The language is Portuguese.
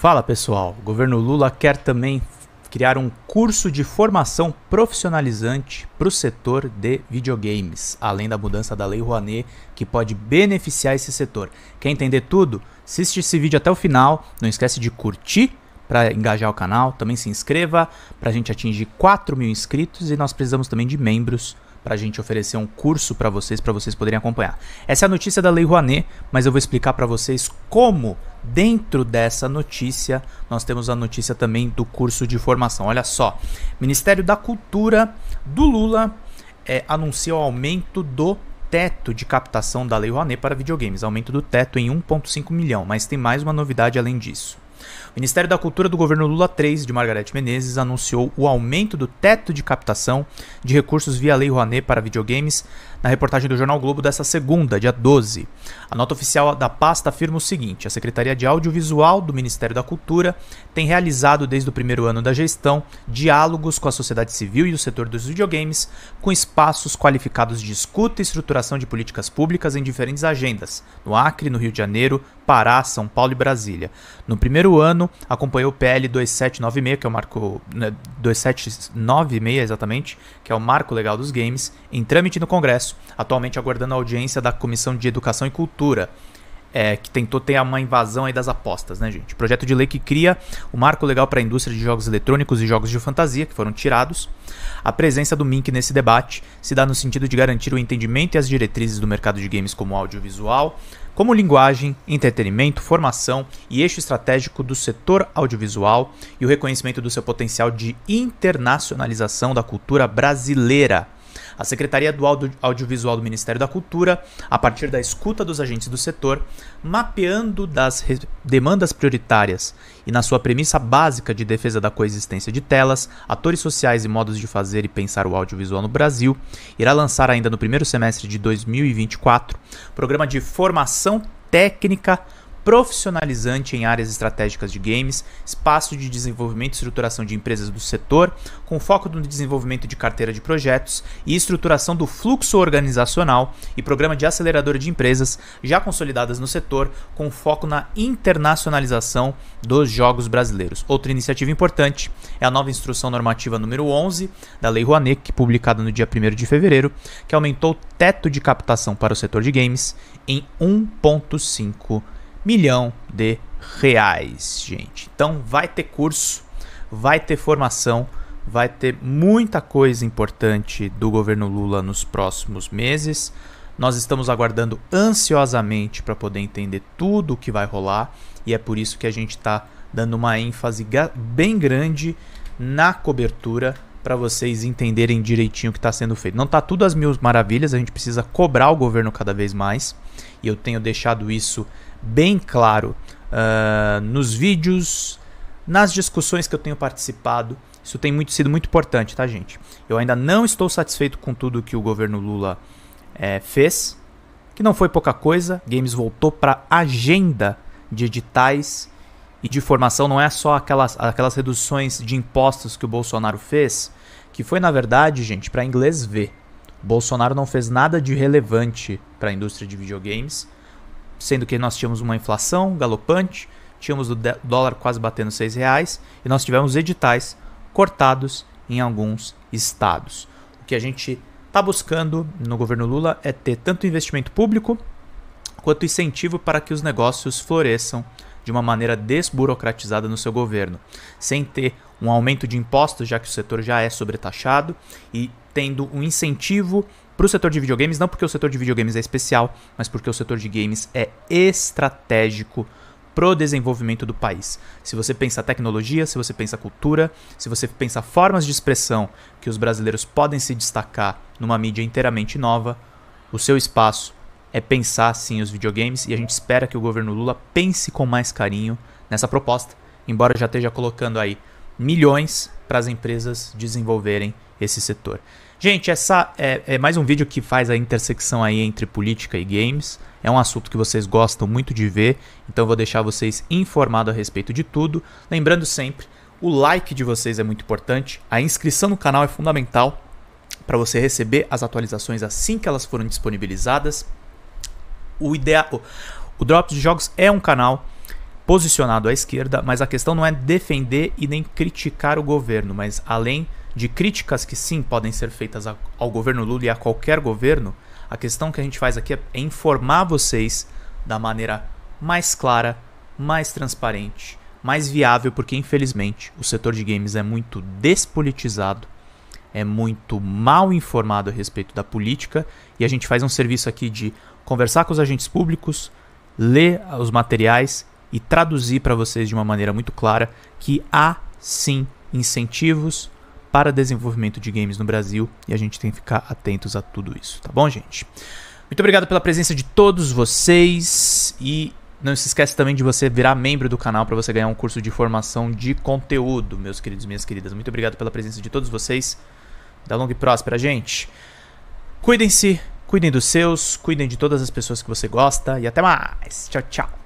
Fala pessoal, o governo Lula quer também criar um curso de formação profissionalizante para o setor de videogames, além da mudança da Lei Rouanet, que pode beneficiar esse setor. Quer entender tudo? Assiste esse vídeo até o final, não esquece de curtir para engajar o canal. Também se inscreva para a gente atingir 4 mil inscritos e nós precisamos também de membros para a gente oferecer um curso para vocês, para vocês poderem acompanhar. Essa é a notícia da Lei Rouanet, mas eu vou explicar para vocês como, dentro dessa notícia, nós temos a notícia também do curso de formação. Olha só, Ministério da Cultura do Lula é, o aumento do teto de captação da Lei Rouanet para videogames, aumento do teto em 1,5 milhão, mas tem mais uma novidade além disso. O Ministério da Cultura do governo Lula III de Margarete Menezes, anunciou o aumento do teto de captação de recursos via Lei Rouanet para videogames na reportagem do Jornal Globo dessa segunda, dia 12. A nota oficial da pasta afirma o seguinte: a Secretaria de Audiovisual do Ministério da Cultura tem realizado desde o primeiro ano da gestão diálogos com a sociedade civil e o setor dos videogames, com espaços qualificados de escuta e estruturação de políticas públicas em diferentes agendas, no Acre, no Rio de Janeiro, Pará, São Paulo e Brasília. No primeiro ano, acompanhou o PL 2796, que é o marco 2796 né, exatamente, que é o marco legal dos games, em trâmite no Congresso, atualmente aguardando a audiência da Comissão de Educação e Cultura. É, que tentou ter uma invasão aí das apostas, né, gente? Projeto de lei que cria o marco legal para a indústria de jogos eletrônicos e jogos de fantasia, que foram tirados. A presença do Mink nesse debate se dá no sentido de garantir o entendimento e as diretrizes do mercado de games como audiovisual, como linguagem, entretenimento, formação e eixo estratégico do setor audiovisual e o reconhecimento do seu potencial de internacionalização da cultura brasileira. A Secretaria do Audio Audiovisual do Ministério da Cultura, a partir da escuta dos agentes do setor, mapeando das demandas prioritárias e na sua premissa básica de defesa da coexistência de telas, atores sociais e modos de fazer e pensar o audiovisual no Brasil, irá lançar ainda no primeiro semestre de 2024 programa de formação técnica profissionalizante em áreas estratégicas de games, espaço de desenvolvimento e estruturação de empresas do setor, com foco no desenvolvimento de carteira de projetos e estruturação do fluxo organizacional e programa de aceleradora de empresas já consolidadas no setor, com foco na internacionalização dos jogos brasileiros. Outra iniciativa importante é a nova instrução normativa número 11 da Lei Rouanet, publicada no dia 1 de fevereiro, que aumentou o teto de captação para o setor de games em 1.5 milhão de reais, gente. Então vai ter curso, vai ter formação, vai ter muita coisa importante do governo Lula nos próximos meses. Nós estamos aguardando ansiosamente para poder entender tudo o que vai rolar e é por isso que a gente está dando uma ênfase bem grande na cobertura para vocês entenderem direitinho o que está sendo feito. Não está tudo às mil maravilhas, a gente precisa cobrar o governo cada vez mais, e eu tenho deixado isso bem claro uh, nos vídeos, nas discussões que eu tenho participado. Isso tem muito, sido muito importante, tá, gente? Eu ainda não estou satisfeito com tudo que o governo Lula é, fez, que não foi pouca coisa. Games voltou para agenda de editais e de formação não é só aquelas, aquelas reduções de impostos que o Bolsonaro fez, que foi, na verdade, gente, para inglês ver. Bolsonaro não fez nada de relevante para a indústria de videogames, sendo que nós tínhamos uma inflação galopante, tínhamos o dólar quase batendo 6 reais e nós tivemos editais cortados em alguns estados. O que a gente está buscando no governo Lula é ter tanto investimento público quanto incentivo para que os negócios floresçam de uma maneira desburocratizada no seu governo, sem ter um aumento de impostos, já que o setor já é sobretaxado, e tendo um incentivo para o setor de videogames, não porque o setor de videogames é especial, mas porque o setor de games é estratégico pro desenvolvimento do país. Se você pensa tecnologia, se você pensa cultura, se você pensa formas de expressão que os brasileiros podem se destacar numa mídia inteiramente nova, o seu espaço é pensar sim os videogames e a gente espera que o governo Lula pense com mais carinho nessa proposta, embora já esteja colocando aí milhões para as empresas desenvolverem esse setor. Gente, essa é, é, mais um vídeo que faz a intersecção aí entre política e games. É um assunto que vocês gostam muito de ver, então vou deixar vocês informados a respeito de tudo. Lembrando sempre, o like de vocês é muito importante, a inscrição no canal é fundamental para você receber as atualizações assim que elas forem disponibilizadas o ideal. O, Drops de Jogos é um canal posicionado à esquerda, mas a questão não é defender e nem criticar o governo, mas além de críticas que sim podem ser feitas ao governo Lula e a qualquer governo, a questão que a gente faz aqui é, é informar vocês da maneira mais clara, mais transparente, mais viável, porque infelizmente o setor de games é muito despolitizado, é muito mal informado a respeito da política e a gente faz um serviço aqui de conversar com os agentes públicos, ler os materiais e traduzir para vocês de uma maneira muito clara que há sim incentivos para desenvolvimento de games no Brasil e a gente tem que ficar atentos a tudo isso, tá bom, gente? Muito obrigado pela presença de todos vocês e não se esquece também de você virar membro do canal para você ganhar um curso de formação de conteúdo, meus queridos e minhas queridas. Muito obrigado pela presença de todos vocês. Da longa e próspera, gente. Cuidem-se Cuidem dos seus, cuidem de todas as pessoas que você gosta e até mais. Tchau, tchau.